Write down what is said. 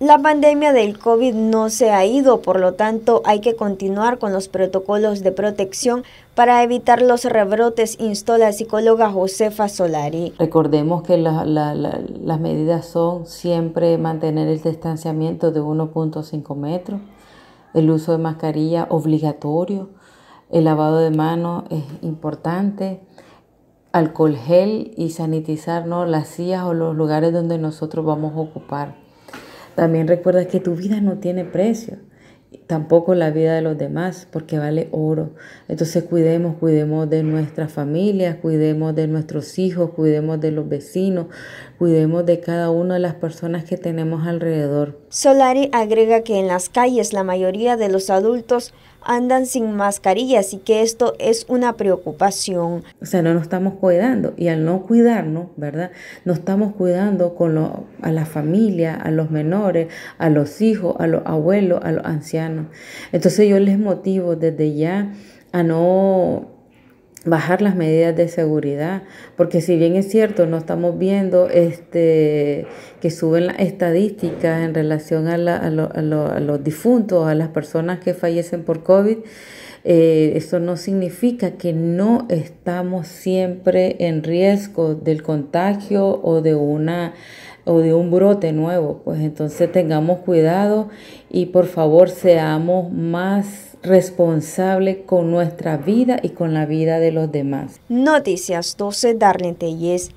La pandemia del COVID no se ha ido, por lo tanto hay que continuar con los protocolos de protección para evitar los rebrotes, instó la psicóloga Josefa Solari. Recordemos que las medidas son siempre mantener el distanciamiento de 1.5 metros, el uso de mascarilla obligatorio, el lavado de manos es importante, alcohol gel y sanitizar las sillas o los lugares donde nosotros vamos a ocupar. También recuerda que tu vida no tiene precio, tampoco la vida de los demás, porque vale oro. Entonces cuidemos, cuidemos de nuestras familias, cuidemos de nuestros hijos, cuidemos de los vecinos, cuidemos de cada una de las personas que tenemos alrededor. Solari agrega que en las calles la mayoría de los adultos andan sin mascarilla, así que esto es una preocupación. O sea, no nos estamos cuidando y al no cuidarnos, ¿verdad? No estamos cuidando con a la familia, a los menores, a los hijos, a los abuelos, a los ancianos. Entonces yo les motivo desde ya a no bajar las medidas de seguridad, porque si bien es cierto, no estamos viendo este, que suben las estadísticas en relación a, a, a los difuntos, a las personas que fallecen por COVID, eh, eso no significa que no estamos siempre en riesgo del contagio o de una o de un brote nuevo. Pues entonces tengamos cuidado y por favor seamos más responsables con nuestra vida y con la vida de los demás. Noticias 12 Darlene